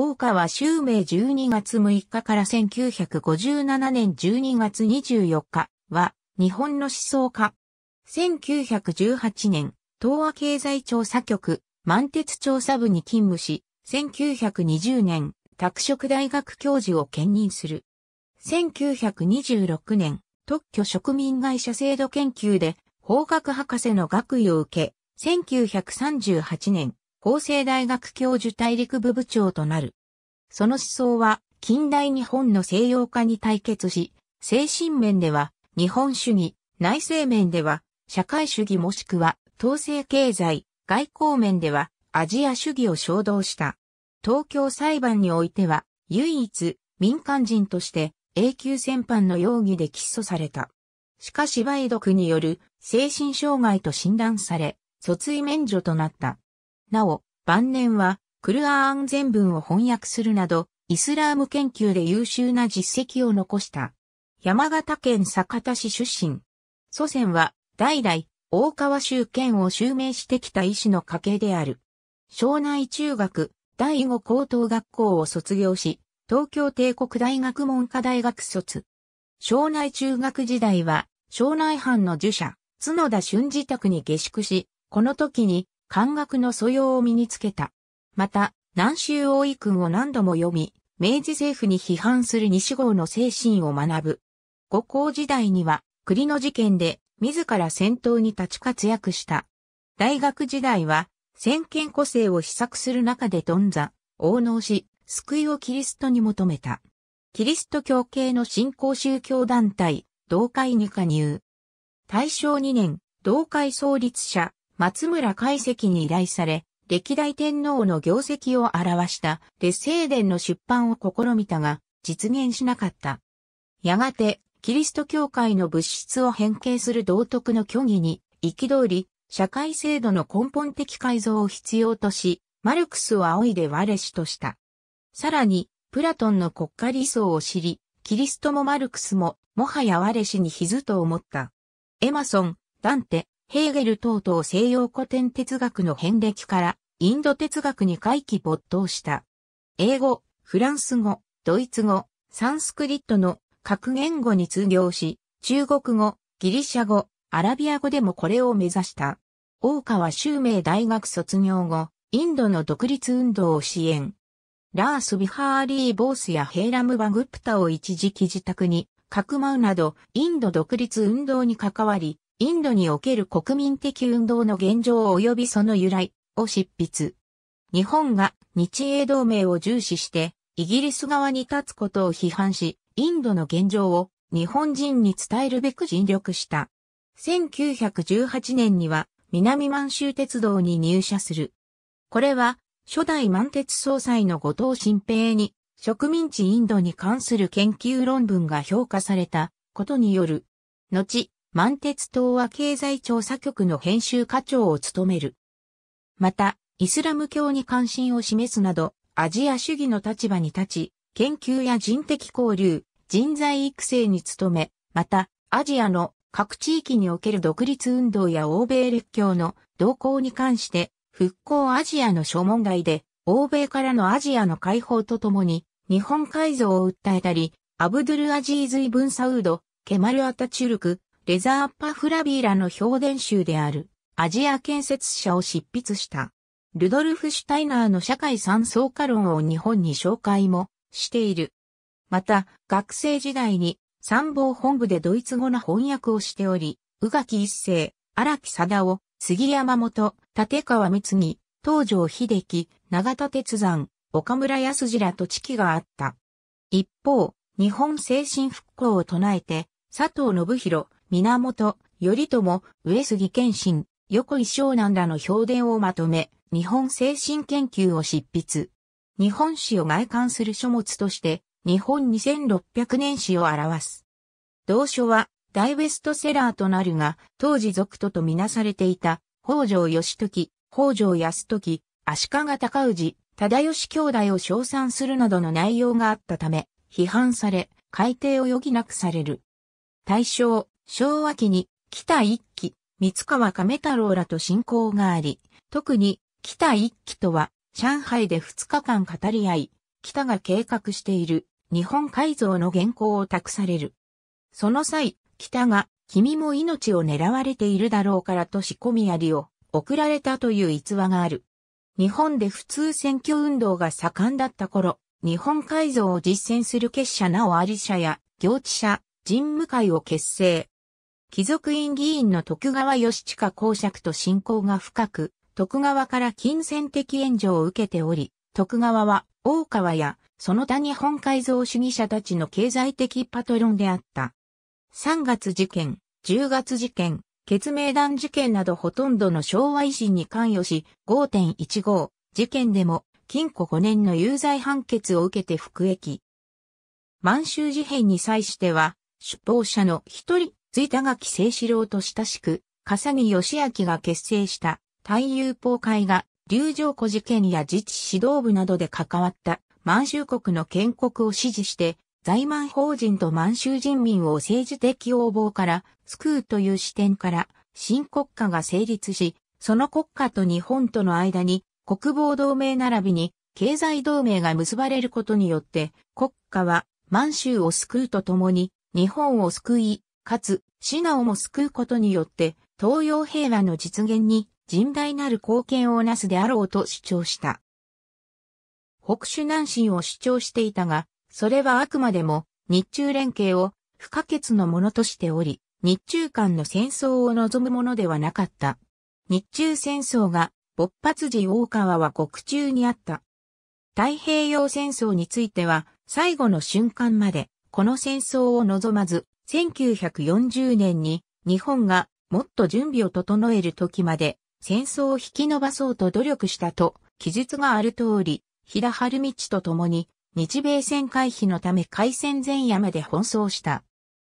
大川襲名12月6日から1957年12月24日は日本の思想家。1918年、東亜経済調査局、満鉄調査部に勤務し、1920年、拓殖大学教授を兼任する。1926年、特許植民会社制度研究で法学博士の学位を受け、1938年、法政大学教授大陸部部長となる。その思想は近代日本の西洋化に対決し、精神面では日本主義、内政面では社会主義もしくは統制経済、外交面ではアジア主義を衝動した。東京裁判においては唯一民間人として永久戦犯の容疑で起訴された。しかし梅毒による精神障害と診断され、訴追免除となった。なお、晩年は、クルアーン全文を翻訳するなど、イスラーム研究で優秀な実績を残した。山形県酒田市出身。祖先は、代々、大川州県を襲名してきた医師の家系である。庄内中学、第五高等学校を卒業し、東京帝国大学文科大学卒。庄内中学時代は、庄内藩の儒者、角田俊自宅に下宿し、この時に漢学の素養を身につけた。また、南州大井君を何度も読み、明治政府に批判する西郷の精神を学ぶ。五校時代には、栗の事件で、自ら戦闘に立ち活躍した。大学時代は、先見個性を試作する中で頓挫、応能し、救いをキリストに求めた。キリスト教系の信仰宗教団体、同会に加入。大正2年、同会創立者、松村海析に依頼され、歴代天皇の業績を表した列聖伝の出版を試みたが、実現しなかった。やがて、キリスト教会の物質を変形する道徳の虚偽に、憤り、社会制度の根本的改造を必要とし、マルクスを仰いで我氏とした。さらに、プラトンの国家理想を知り、キリストもマルクスも、もはや我氏にひと思った。エマソン、ダンテ、ヘーゲル等々西洋古典哲学の遍歴からインド哲学に回帰没頭した。英語、フランス語、ドイツ語、サンスクリットの各言語に通行し、中国語、ギリシャ語、アラビア語でもこれを目指した。大川修明大学卒業後、インドの独立運動を支援。ラース・ビハーリー・ボースやヘイラム・バグプタを一時期自宅に、かくまうなど、インド独立運動に関わり、インドにおける国民的運動の現状及びその由来を執筆。日本が日英同盟を重視してイギリス側に立つことを批判し、インドの現状を日本人に伝えるべく尽力した。1918年には南満州鉄道に入社する。これは初代満鉄総裁の後藤新平に植民地インドに関する研究論文が評価されたことによる。後、満鉄党は経済調査局の編集課長を務める。また、イスラム教に関心を示すなど、アジア主義の立場に立ち、研究や人的交流、人材育成に努め、また、アジアの各地域における独立運動や欧米列強の動向に関して、復興アジアの諸問題で、欧米からのアジアの解放とともに、日本改造を訴えたり、アブドゥルアジーズ・イブン・サウード、ケマル・アタチュルク、レザーパ・フラビーラの評伝集であるアジア建設者を執筆した。ルドルフ・シュタイナーの社会三層化論を日本に紹介もしている。また、学生時代に参謀本部でドイツ語の翻訳をしており、宇垣一世、荒木貞夫、杉山本、立川光東条秀樹、長田鉄山、岡村康次らと知己があった。一方、日本精神復興を唱えて、佐藤信弘、源、頼朝、上杉謙信、横井湘南らの評伝をまとめ、日本精神研究を執筆。日本史を外観する書物として、日本2600年史を表す。同書は大ベストセラーとなるが、当時続徒とみなされていた、北条義時、北条康時、足利尊氏、忠義兄弟を称賛するなどの内容があったため、批判され、改定を余儀なくされる。大正、昭和期に北一期、三川亀太郎らと親交があり、特に北一期とは上海で2日間語り合い、北が計画している日本改造の原稿を託される。その際、北が君も命を狙われているだろうからと仕込みりを送られたという逸話がある。日本で普通選挙運動が盛んだった頃、日本改造を実践する結社なおあり社や行地社、人務会を結成、貴族院議員の徳川義親公爵と親交が深く、徳川から金銭的援助を受けており、徳川は大川やその他日本改造主義者たちの経済的パトロンであった。3月事件、10月事件、決明団事件などほとんどの昭和維新に関与し、5.15事件でも禁錮5年の有罪判決を受けて服役。満州事変に際しては、出版者の一人た田垣清志郎と親しく、笠木義明が結成した太友邦会が、流浄古事件や自治指導部などで関わった満州国の建国を支持して、在満法人と満州人民を政治的応募から救うという視点から、新国家が成立し、その国家と日本との間に国防同盟並びに経済同盟が結ばれることによって、国家は満州を救うとともに日本を救い、かつ、シナをも救うことによって、東洋平和の実現に甚大なる貢献をなすであろうと主張した。北首南進を主張していたが、それはあくまでも日中連携を不可欠のものとしており、日中間の戦争を望むものではなかった。日中戦争が勃発時大川は獄中にあった。太平洋戦争については最後の瞬間までこの戦争を望まず1940年に日本がもっと準備を整える時まで戦争を引き延ばそうと努力したと記述がある通り、平田春道と共に日米戦回避のため開戦前夜まで奔走した。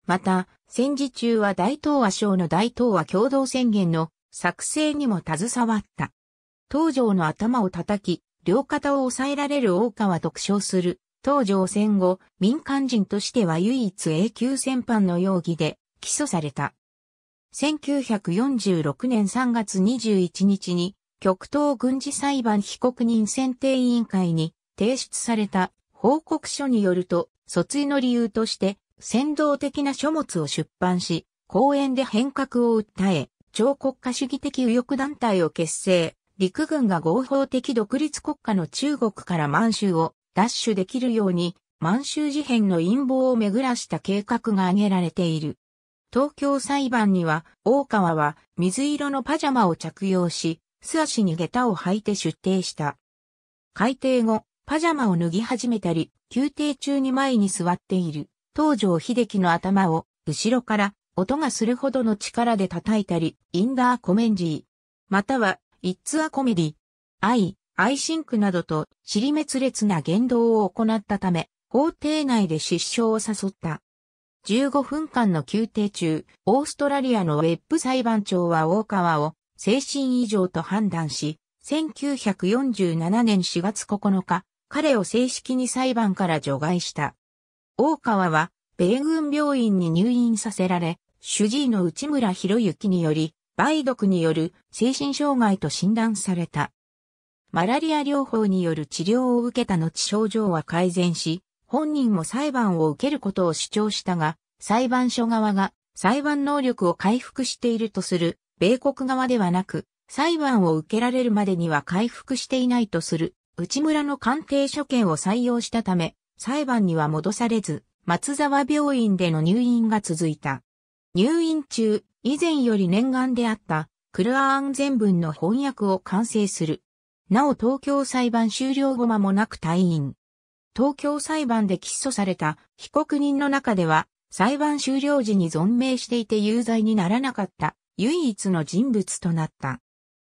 また、戦時中は大東亜省の大東亜共同宣言の作成にも携わった。東条の頭を叩き、両肩を抑えられる大川特徴する東条戦後、民間人としては唯一永久戦犯の容疑で起訴された。1946年3月21日に、極東軍事裁判被告人選定委員会に提出された報告書によると、訴追の理由として、先導的な書物を出版し、公演で変革を訴え、超国家主義的右翼団体を結成、陸軍が合法的独立国家の中国から満州をダッシュできるように満州事変の陰謀を巡らした計画が挙げられている。東京裁判には、大川は水色のパジャマを着用し、素足に下駄を履いて出廷した。改定後、パジャマを脱ぎ始めたり、宮廷中に前に座っている、東条秀樹の頭を、後ろから、音がするほどの力で叩いたり、インダーコメンジー。または、イッツアコメディ。愛。アイシンクなどと尻滅裂な言動を行ったため、法廷内で失笑を誘った。15分間の休廷中、オーストラリアのウェッブ裁判長は大川を精神異常と判断し、1947年4月9日、彼を正式に裁判から除外した。大川は、米軍病院に入院させられ、主治医の内村博之により、梅毒による精神障害と診断された。マラリア療法による治療を受けた後症状は改善し、本人も裁判を受けることを主張したが、裁判所側が裁判能力を回復しているとする、米国側ではなく、裁判を受けられるまでには回復していないとする、内村の鑑定所見を採用したため、裁判には戻されず、松沢病院での入院が続いた。入院中、以前より念願であった、クルア安全文の翻訳を完成する。なお東京裁判終了後間もなく退院。東京裁判で起訴された被告人の中では、裁判終了時に存命していて有罪にならなかった唯一の人物となった。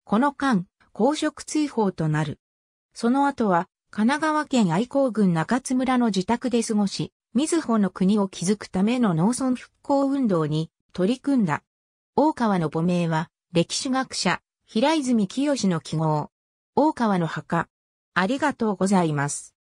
この間、公職追放となる。その後は、神奈川県愛好郡中津村の自宅で過ごし、水穂の国を築くための農村復興運動に取り組んだ。大川の母名は、歴史学者、平泉清の記号。大川の墓。ありがとうございます。